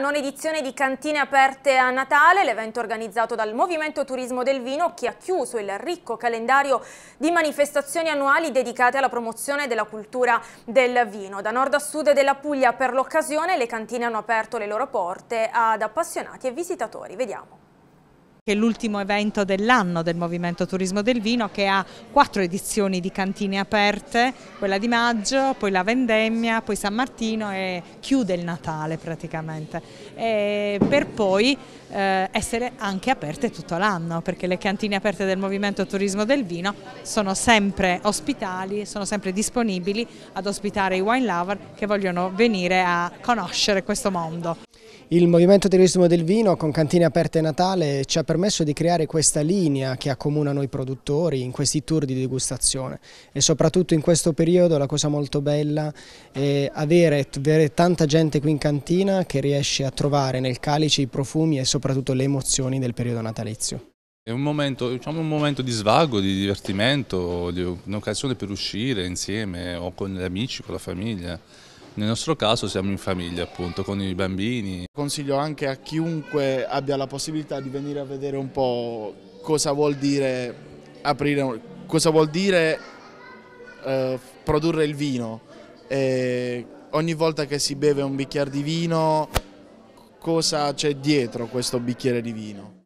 Non edizione di cantine aperte a Natale, l'evento organizzato dal Movimento Turismo del Vino che ha chiuso il ricco calendario di manifestazioni annuali dedicate alla promozione della cultura del vino. Da nord a sud della Puglia per l'occasione le cantine hanno aperto le loro porte ad appassionati e visitatori. Vediamo che è l'ultimo evento dell'anno del Movimento Turismo del Vino che ha quattro edizioni di cantine aperte, quella di maggio, poi la vendemmia, poi San Martino e chiude il Natale praticamente, e per poi eh, essere anche aperte tutto l'anno perché le cantine aperte del Movimento Turismo del Vino sono sempre ospitali, sono sempre disponibili ad ospitare i wine lover che vogliono venire a conoscere questo mondo. Il Movimento Turismo del Vino con Cantine Aperte Natale ci ha permesso di creare questa linea che accomuna noi produttori in questi tour di degustazione e soprattutto in questo periodo la cosa molto bella è avere, avere tanta gente qui in cantina che riesce a trovare nel calice i profumi e soprattutto le emozioni del periodo natalizio. È un momento, diciamo un momento, di svago, di divertimento, un'occasione per uscire insieme o con gli amici, con la famiglia. Nel nostro caso siamo in famiglia appunto con i bambini. Consiglio anche a chiunque abbia la possibilità di venire a vedere un po' cosa vuol dire aprire, cosa vuol dire eh, produrre il vino. E ogni volta che si beve un bicchiere di vino cosa c'è dietro questo bicchiere di vino.